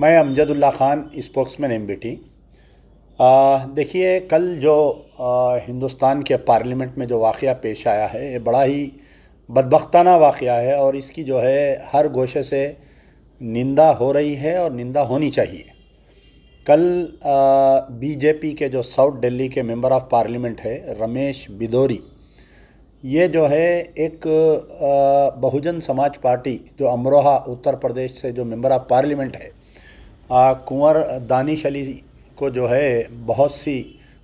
मैं Amjadullah Khan spokesman M B T देखिए कल जो आ, हिंदुस्तान के पार्लियामेंट में जो वाक़ पेश आया है ये बड़ा ही बदबख्ताना वाक़ है और इसकी जो है हर गोशे से निंदा हो रही है और निंदा होनी चाहिए कल बीजेपी के जो साउथ दिल्ली के मेंबर ऑफ़ पार्लियामेंट है रमेश बिदोरी ये जो है एक बहुजन समाज पार्टी जो अमरोहा उत्तर प्रदेश से जो मेंबर ऑफ़ पार्लियामेंट है कुंवर दानिश अली को जो है बहुत सी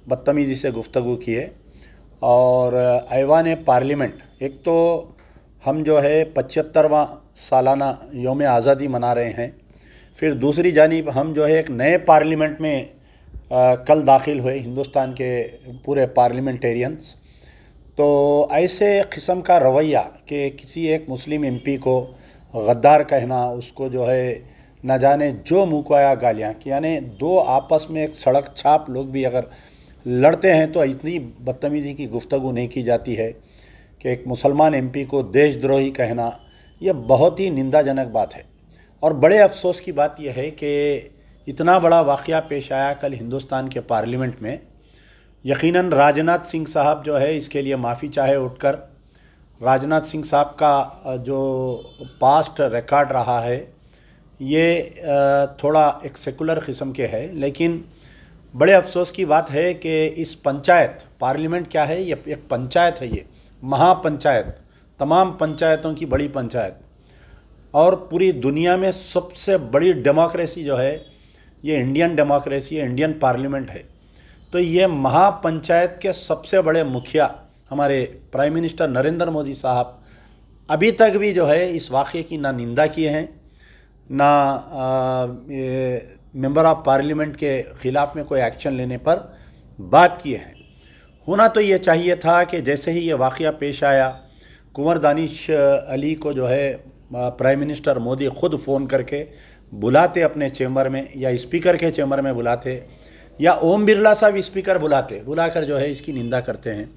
बदतमीज़ी से गुफ्तु की है और ऐवान पार्लियामेंट एक तो हम जो है पचहत्तरवा सालाना योम आज़ादी मना रहे हैं फिर दूसरी जानब हम जो है एक नए पार्लियामेंट में आ, कल दाखिल हुए हिंदुस्तान के पूरे पार्लियामेंटेरियंस तो ऐसे किस्म का रवैया कि किसी एक मुस्लिम एमपी को गद्दार कहना उसको जो है ना जाने जो मुँह को आया गालियाँ कि यानी दो आपस में एक सड़क छाप लोग भी अगर लड़ते हैं तो इतनी बदतमीज़ी की गुफ्तु नहीं की जाती है कि एक मुसलमान एमपी को देशद्रोही कहना यह बहुत ही निंदाजनक बात है और बड़े अफसोस की बात यह है कि इतना बड़ा वाक़ पेश आया कल हिंदुस्तान के पार्लियामेंट में यकीनन राजनाथ सिंह साहब जो है इसके लिए माफ़ी चाहे उठकर राजनाथ सिंह साहब का जो पास्ट रिकॉर्ड रहा है ये थोड़ा एक सेकुलर किस्म के है लेकिन बड़े अफसोस की बात है कि इस पंचायत पार्लियामेंट क्या है ये एक पंचायत है ये महापंचायत तमाम पंचायतों की बड़ी पंचायत और पूरी दुनिया में सबसे बड़ी डेमोक्रेसी जो है ये इंडियन डेमोक्रेसी है इंडियन पार्लियामेंट है तो ये महापंचायत के सबसे बड़े मुखिया हमारे प्राइम मिनिस्टर नरेंद्र मोदी साहब अभी तक भी जो है इस वाक़े की ना निंदा किए हैं ना मेंबर ऑफ पार्लियामेंट के ख़िलाफ़ में कोई एक्शन लेने पर बात किए हैं होना तो ये चाहिए था कि जैसे ही ये वाक़ पेश आया कुंवर दानिश अली को जो है प्राइम मिनिस्टर मोदी ख़ुद फ़ोन करके बुलाते अपने चैम्बर में या स्पीकर के चैम्बर में बुलाते या ओम बिरला साहब स्पीकर बुलाते बुलाकर जो है इसकी निंदा करते हैं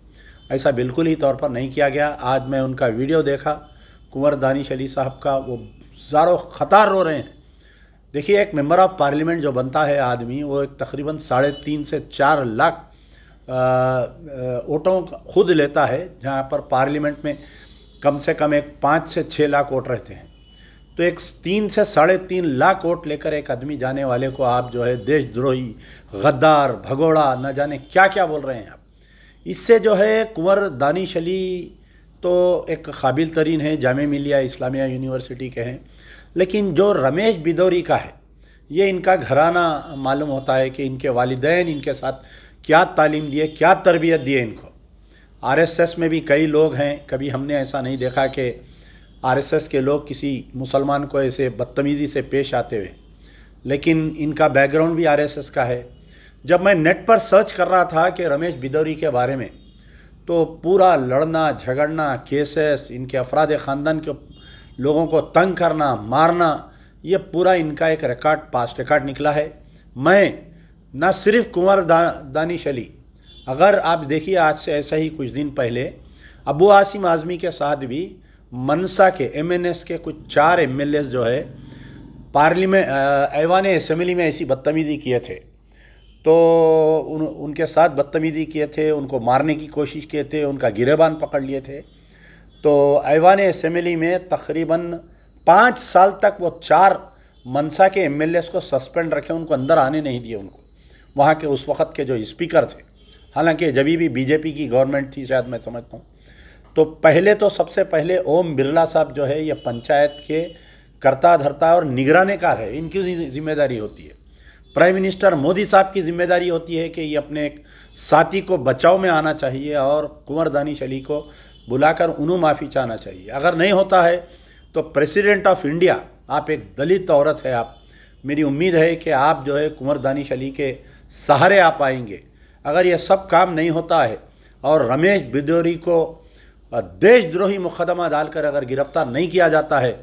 ऐसा बिल्कुल ही तौर पर नहीं किया गया आज मैं उनका वीडियो देखा कुंवर दानिश अली साहब का वो ज़ारो ख़तार रो रहे हैं देखिए एक मेंबर ऑफ पार्लियामेंट जो बनता है आदमी वो एक तकरीबन साढ़े तीन से चार लाख वोटों खुद लेता है जहाँ पर पार्लियामेंट में कम से कम एक पाँच से छः लाख वोट रहते हैं तो एक तीन से साढ़े तीन लाख वोट लेकर एक आदमी जाने वाले को आप जो है देशद्रोही गद्दार भगोड़ा न जाने क्या क्या बोल रहे हैं आप इससे जो है कुंवर दानिश अली तो एक काबिल तरीन है जाम मिलिया इस्लामिया यूनिवर्सिटी के हैं लेकिन जो रमेश बिदौरी का है ये इनका घराना मालूम होता है कि इनके वालदेन इनके साथ क्या तालीम दिए क्या तरबियत दिए इनको आरएसएस में भी कई लोग हैं कभी हमने ऐसा नहीं देखा कि आरएसएस के लोग किसी मुसलमान को ऐसे बदतमीज़ी से पेश आते हुए लेकिन इनका बैकग्राउंड भी आरएसएस का है जब मैं नेट पर सर्च कर रहा था कि रमेश बिदौरी के बारे में तो पूरा लड़ना झगड़ना केसेस इनके अफराद ख़ानदान के लोगों को तंग करना मारना ये पूरा इनका एक रिकॉर्ड पास्ट रिकॉर्ड निकला है मैं न सिर्फ कुंवर दा, दानिश अली अगर आप देखिए आज से ऐसा ही कुछ दिन पहले अबू आसिम आज़मी के साथ भी मनसा के एमएनएस के कुछ चार एमएलएस जो है पार्लीमेंट ऐवान असम्बली में ऐसी बदतमीज़ी किए थे तो उन उनके साथ बदतमीजी किए थे उनको मारने की कोशिश किए थे उनका गिरेबान पकड़ लिए थे तो ऐवान असम्बली में तकरीबन पाँच साल तक वो चार मनसा के एम को सस्पेंड रखे उनको अंदर आने नहीं दिए उनको वहाँ के उस वक़्त के जो स्पीकर थे हालांकि जब भी बीजेपी की गवर्नमेंट थी शायद मैं समझता हूँ तो पहले तो सबसे पहले ओम बिरला साहब जो है ये पंचायत के कर्ता धरता और का है इनकी जिम्मेदारी होती है प्राइम मिनिस्टर मोदी साहब की जिम्मेदारी होती है कि ये अपने एक साथी को बचाव में आना चाहिए और कुंवर दानिश अली को बुलाकर उन्हों माफ़ी चाहना चाहिए अगर नहीं होता है तो प्रेसिडेंट ऑफ इंडिया आप एक दलित औरत है आप मेरी उम्मीद है कि आप जो है कुंवर दानिश अली के सहारे आप आएंगे अगर यह सब काम नहीं होता है और रमेश बिदोरी को देशद्रोही मुकदमा डालकर अगर गिरफ्तार नहीं किया जाता है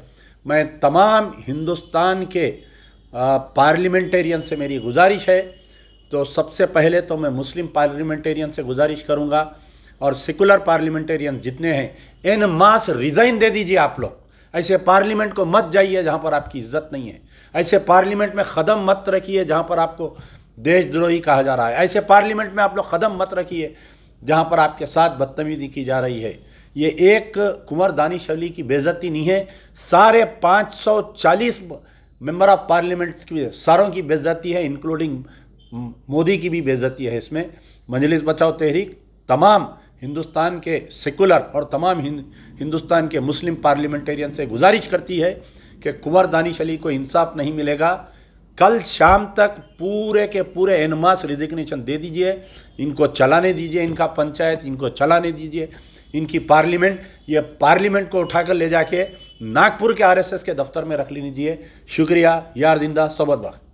मैं तमाम हिंदुस्तान के पार्लियामेंटेरियन से मेरी गुजारिश है तो सबसे पहले तो मैं मुस्लिम पार्लियामेंटेरियन से गुजारिश करूँगा और सेकुलर पार्लियामेंटेरियन जितने हैं इन मास रिज़ाइन दे दीजिए आप लोग ऐसे पार्लियामेंट को मत जाइए जहाँ पर आपकी इज्जत नहीं है ऐसे पार्लियामेंट में कदम मत रखिए जहाँ पर आपको देशद्रोही कहा जा रहा है ऐसे पार्लियामेंट में आप लोग कदम मत रखिए जहाँ पर आपके साथ बदतमीजी की जा रही है ये एक कुंवर दानिश अली की बेजती नहीं है सारे चालीस मेंबर ऑफ पार्लियामेंट्स की सारों की बेजती है इंक्लूडिंग मोदी की भी बेजती है इसमें मंजलिस बचाओ तहरीक तमाम हिंदुस्तान के सेकुलर और तमाम हिंदुस्तान के मुस्लिम पार्लियामेंटेरियन से गुजारिश करती है कि कुंवर दानिश अली को इंसाफ नहीं मिलेगा कल शाम तक पूरे के पूरे एनमास रिजिग्नेशन दे दीजिए इनको चलाने दीजिए इनका पंचायत इनको चलाने दीजिए इनकी पार्लियामेंट ये पार्लियामेंट को उठाकर ले जाके नागपुर के आरएसएस के दफ्तर में रख लीजिए शुक्रिया यार जिंदा सबद वक्त